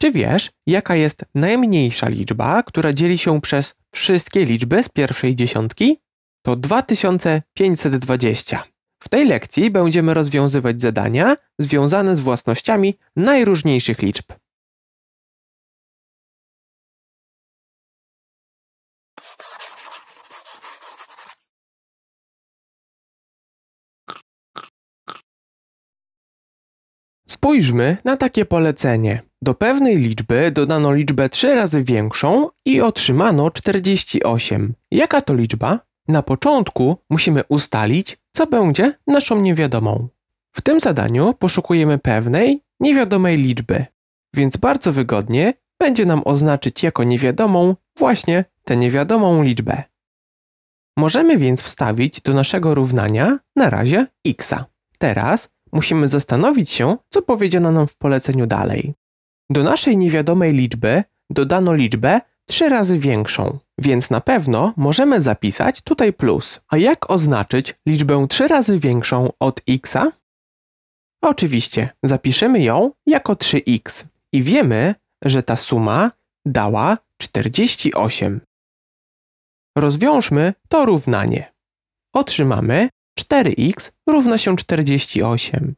Czy wiesz, jaka jest najmniejsza liczba, która dzieli się przez wszystkie liczby z pierwszej dziesiątki? To 2520. W tej lekcji będziemy rozwiązywać zadania związane z własnościami najróżniejszych liczb. Spójrzmy na takie polecenie. Do pewnej liczby dodano liczbę 3 razy większą i otrzymano 48. Jaka to liczba? Na początku musimy ustalić, co będzie naszą niewiadomą. W tym zadaniu poszukujemy pewnej niewiadomej liczby, więc bardzo wygodnie będzie nam oznaczyć jako niewiadomą właśnie tę niewiadomą liczbę. Możemy więc wstawić do naszego równania na razie x. Teraz musimy zastanowić się, co powiedziano nam w poleceniu dalej. Do naszej niewiadomej liczby dodano liczbę trzy razy większą, więc na pewno możemy zapisać tutaj plus. A jak oznaczyć liczbę trzy razy większą od x? Oczywiście, zapiszemy ją jako 3x i wiemy, że ta suma dała 48. Rozwiążmy to równanie. Otrzymamy 4x równa się 48.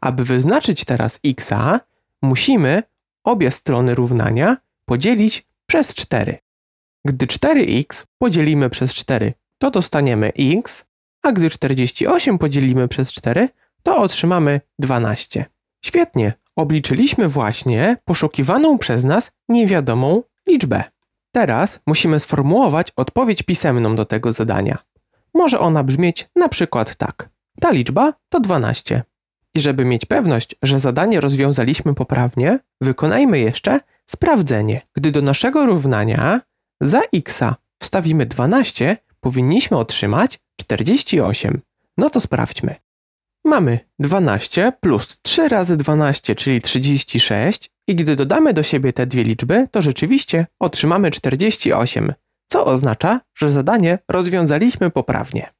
Aby wyznaczyć teraz x, musimy obie strony równania podzielić przez 4. Gdy 4x podzielimy przez 4, to dostaniemy x, a gdy 48 podzielimy przez 4, to otrzymamy 12. Świetnie, obliczyliśmy właśnie poszukiwaną przez nas niewiadomą liczbę. Teraz musimy sformułować odpowiedź pisemną do tego zadania może ona brzmieć na przykład tak. Ta liczba to 12. I żeby mieć pewność, że zadanie rozwiązaliśmy poprawnie, wykonajmy jeszcze sprawdzenie. Gdy do naszego równania za x wstawimy 12, powinniśmy otrzymać 48. No to sprawdźmy. Mamy 12 plus 3 razy 12, czyli 36 i gdy dodamy do siebie te dwie liczby, to rzeczywiście otrzymamy 48 co oznacza, że zadanie rozwiązaliśmy poprawnie.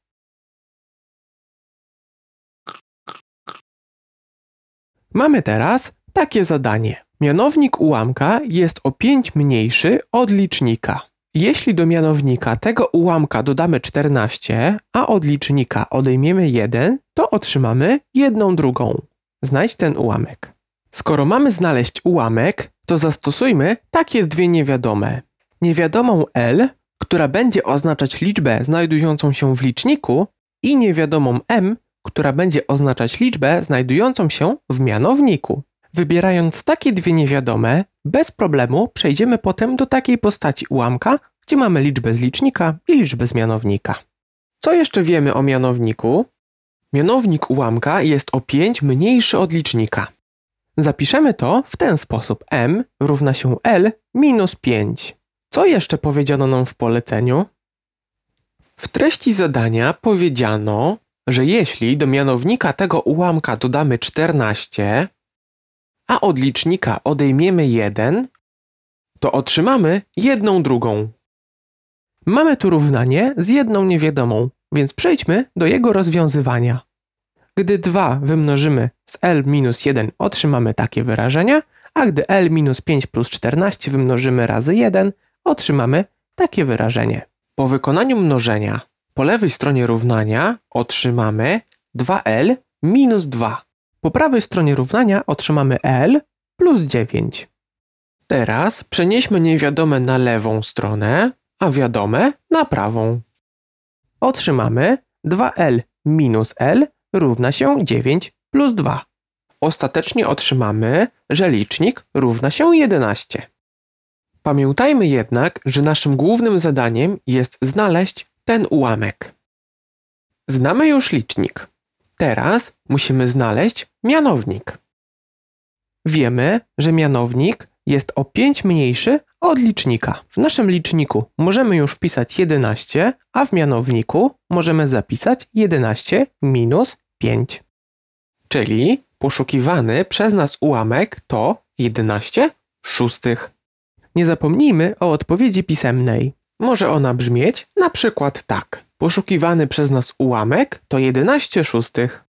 Mamy teraz takie zadanie. Mianownik ułamka jest o 5 mniejszy od licznika. Jeśli do mianownika tego ułamka dodamy 14, a od licznika odejmiemy 1, to otrzymamy 1 drugą. Znajdź ten ułamek. Skoro mamy znaleźć ułamek, to zastosujmy takie dwie niewiadome niewiadomą L, która będzie oznaczać liczbę znajdującą się w liczniku i niewiadomą M, która będzie oznaczać liczbę znajdującą się w mianowniku. Wybierając takie dwie niewiadome, bez problemu przejdziemy potem do takiej postaci ułamka, gdzie mamy liczbę z licznika i liczbę z mianownika. Co jeszcze wiemy o mianowniku? Mianownik ułamka jest o 5 mniejszy od licznika. Zapiszemy to w ten sposób m równa się l minus 5. Co jeszcze powiedziano nam w poleceniu? W treści zadania powiedziano, że jeśli do mianownika tego ułamka dodamy 14, a od licznika odejmiemy 1, to otrzymamy jedną drugą. Mamy tu równanie z jedną niewiadomą, więc przejdźmy do jego rozwiązywania. Gdy 2 wymnożymy z L minus 1 otrzymamy takie wyrażenie, a gdy L minus 5 plus 14 wymnożymy razy 1 otrzymamy takie wyrażenie. Po wykonaniu mnożenia po lewej stronie równania otrzymamy 2L minus 2. Po prawej stronie równania otrzymamy L plus 9. Teraz przenieśmy niewiadome na lewą stronę, a wiadome na prawą. Otrzymamy 2L minus L równa się 9 plus 2. Ostatecznie otrzymamy, że licznik równa się 11. Pamiętajmy jednak, że naszym głównym zadaniem jest znaleźć ten ułamek. Znamy już licznik. Teraz musimy znaleźć mianownik. Wiemy, że mianownik jest o 5 mniejszy od licznika. W naszym liczniku możemy już wpisać 11, a w mianowniku możemy zapisać 11 minus 5. Czyli poszukiwany przez nas ułamek to 11 szóstych nie zapomnijmy o odpowiedzi pisemnej. Może ona brzmieć na przykład tak. Poszukiwany przez nas ułamek to 11 szóstych.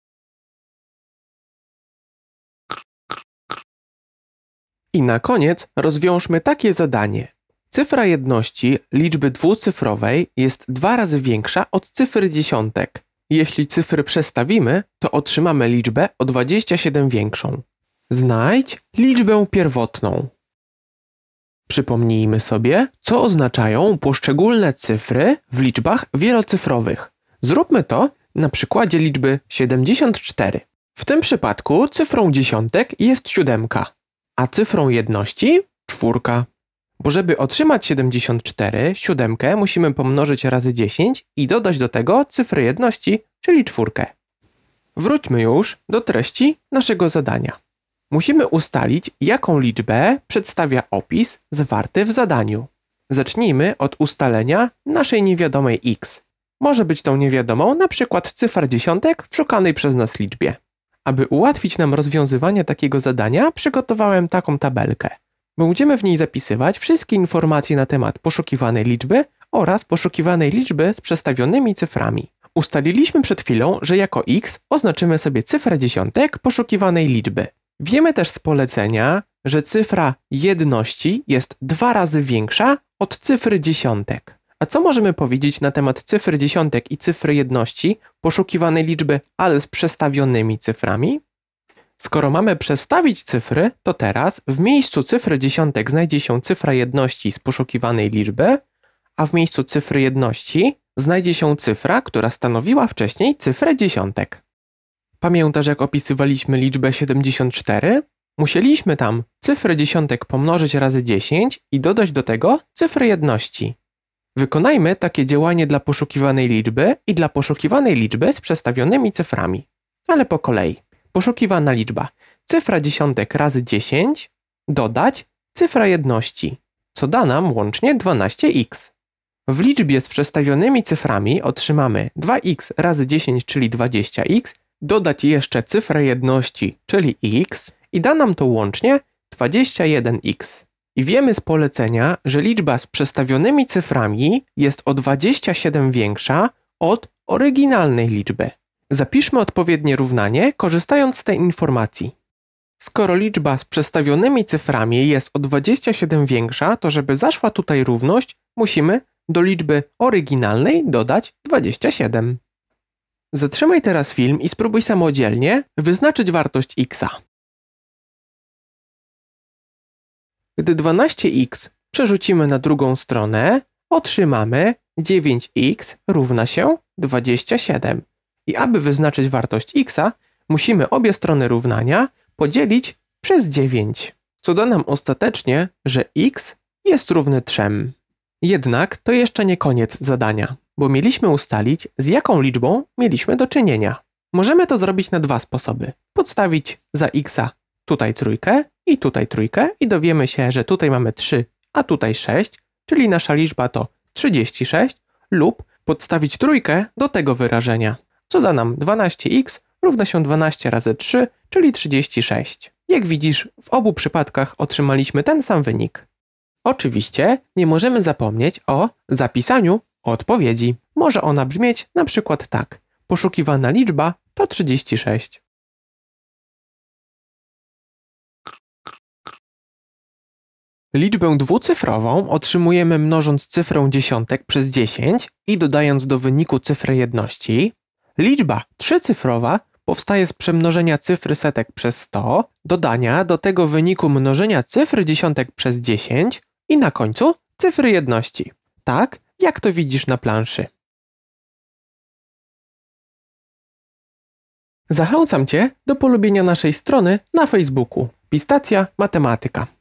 I na koniec rozwiążmy takie zadanie. Cyfra jedności liczby dwucyfrowej jest dwa razy większa od cyfry dziesiątek. Jeśli cyfry przestawimy, to otrzymamy liczbę o 27 większą. Znajdź liczbę pierwotną. Przypomnijmy sobie, co oznaczają poszczególne cyfry w liczbach wielocyfrowych. Zróbmy to na przykładzie liczby 74. W tym przypadku cyfrą dziesiątek jest siódemka, a cyfrą jedności czwórka. Bo żeby otrzymać 74, siódemkę musimy pomnożyć razy 10 i dodać do tego cyfrę jedności, czyli czwórkę. Wróćmy już do treści naszego zadania. Musimy ustalić, jaką liczbę przedstawia opis zawarty w zadaniu. Zacznijmy od ustalenia naszej niewiadomej x. Może być tą niewiadomą na przykład cyfra dziesiątek w szukanej przez nas liczbie. Aby ułatwić nam rozwiązywanie takiego zadania, przygotowałem taką tabelkę. Będziemy w niej zapisywać wszystkie informacje na temat poszukiwanej liczby oraz poszukiwanej liczby z przestawionymi cyframi. Ustaliliśmy przed chwilą, że jako x oznaczymy sobie cyfrę dziesiątek poszukiwanej liczby. Wiemy też z polecenia, że cyfra jedności jest dwa razy większa od cyfry dziesiątek. A co możemy powiedzieć na temat cyfry dziesiątek i cyfry jedności, poszukiwanej liczby, ale z przestawionymi cyframi? Skoro mamy przestawić cyfry, to teraz w miejscu cyfry dziesiątek znajdzie się cyfra jedności z poszukiwanej liczby, a w miejscu cyfry jedności znajdzie się cyfra, która stanowiła wcześniej cyfrę dziesiątek. Pamiętasz, jak opisywaliśmy liczbę 74? Musieliśmy tam cyfrę dziesiątek pomnożyć razy 10 i dodać do tego cyfrę jedności. Wykonajmy takie działanie dla poszukiwanej liczby i dla poszukiwanej liczby z przestawionymi cyframi. Ale po kolei. Poszukiwana liczba. Cyfra dziesiątek razy 10 dodać cyfra jedności, co da nam łącznie 12x. W liczbie z przestawionymi cyframi otrzymamy 2x razy 10, czyli 20x dodać jeszcze cyfrę jedności, czyli x i da nam to łącznie 21x. I wiemy z polecenia, że liczba z przestawionymi cyframi jest o 27 większa od oryginalnej liczby. Zapiszmy odpowiednie równanie, korzystając z tej informacji. Skoro liczba z przestawionymi cyframi jest o 27 większa, to żeby zaszła tutaj równość, musimy do liczby oryginalnej dodać 27. Zatrzymaj teraz film i spróbuj samodzielnie wyznaczyć wartość x. Gdy 12x przerzucimy na drugą stronę, otrzymamy 9x równa się 27. I aby wyznaczyć wartość x, musimy obie strony równania podzielić przez 9, co da nam ostatecznie, że x jest równy 3. Jednak to jeszcze nie koniec zadania bo mieliśmy ustalić, z jaką liczbą mieliśmy do czynienia. Możemy to zrobić na dwa sposoby. Podstawić za x tutaj trójkę i tutaj trójkę i dowiemy się, że tutaj mamy 3, a tutaj 6, czyli nasza liczba to 36 lub podstawić trójkę do tego wyrażenia, co da nam 12x równa się 12 razy 3, czyli 36. Jak widzisz, w obu przypadkach otrzymaliśmy ten sam wynik. Oczywiście nie możemy zapomnieć o zapisaniu Odpowiedzi może ona brzmieć na przykład tak. Poszukiwana liczba to 36. Liczbę dwucyfrową otrzymujemy mnożąc cyfrę dziesiątek przez 10 i dodając do wyniku cyfrę jedności. Liczba trzycyfrowa powstaje z przemnożenia cyfry setek przez 100, dodania do tego wyniku mnożenia cyfry dziesiątek przez 10 i na końcu cyfry jedności. Tak jak to widzisz na planszy. Zachęcam Cię do polubienia naszej strony na Facebooku Pistacja Matematyka.